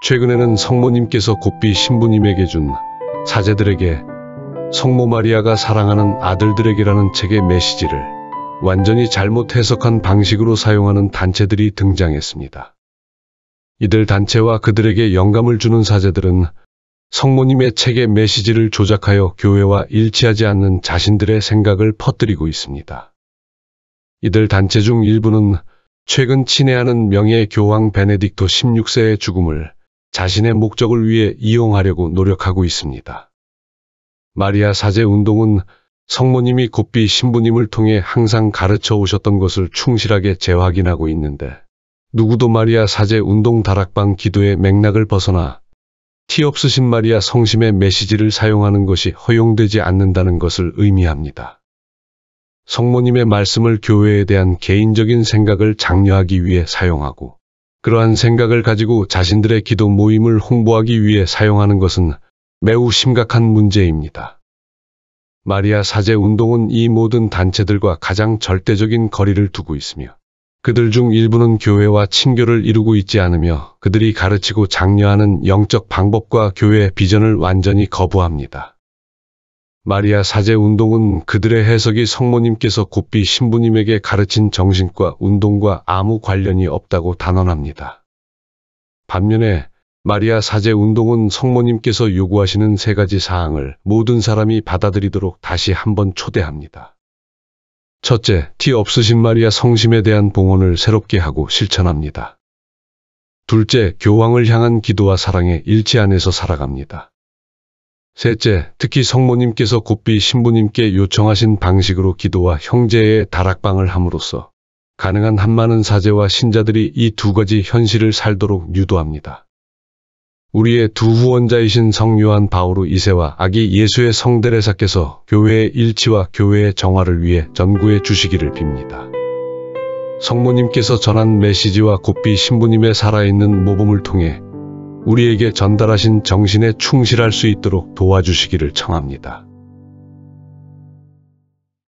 최근에는 성모님께서 곱비 신부님에게 준 사제들에게 성모 마리아가 사랑하는 아들들에게라는 책의 메시지를 완전히 잘못 해석한 방식으로 사용하는 단체들이 등장했습니다. 이들 단체와 그들에게 영감을 주는 사제들은 성모님의 책의 메시지를 조작하여 교회와 일치하지 않는 자신들의 생각을 퍼뜨리고 있습니다. 이들 단체 중 일부는 최근 친애하는 명예 교황 베네딕토 16세의 죽음을 자신의 목적을 위해 이용하려고 노력하고 있습니다. 마리아 사제 운동은 성모님이 곱비 신부님을 통해 항상 가르쳐 오셨던 것을 충실하게 재확인하고 있는데 누구도 마리아 사제 운동 다락방 기도의 맥락을 벗어나 티 없으신 마리아 성심의 메시지를 사용하는 것이 허용되지 않는다는 것을 의미합니다. 성모님의 말씀을 교회에 대한 개인적인 생각을 장려하기 위해 사용하고 그러한 생각을 가지고 자신들의 기도 모임을 홍보하기 위해 사용하는 것은 매우 심각한 문제입니다. 마리아 사제 운동은 이 모든 단체들과 가장 절대적인 거리를 두고 있으며 그들 중 일부는 교회와 친교를 이루고 있지 않으며 그들이 가르치고 장려하는 영적 방법과 교회의 비전을 완전히 거부합니다. 마리아 사제 운동은 그들의 해석이 성모님께서 곱비 신부님에게 가르친 정신과 운동과 아무 관련이 없다고 단언합니다. 반면에 마리아 사제 운동은 성모님께서 요구하시는 세 가지 사항을 모든 사람이 받아들이도록 다시 한번 초대합니다. 첫째, 티 없으신 마리아 성심에 대한 봉헌을 새롭게 하고 실천합니다. 둘째, 교황을 향한 기도와 사랑의 일치 안에서 살아갑니다. 셋째, 특히 성모님께서 곱비 신부님께 요청하신 방식으로 기도와 형제의 다락방을 함으로써 가능한 한 많은 사제와 신자들이 이 두 가지 현실을 살도록 유도합니다. 우리의 두 후원자이신 성요한 바오로 2세와 아기 예수의 성대레사께서 교회의 일치와 교회의 정화를 위해 전구해 주시기를 빕니다. 성모님께서 전한 메시지와 곱비 신부님의 살아있는 모범을 통해 우리에게 전달하신 정신에 충실할 수 있도록 도와주시기를 청합니다.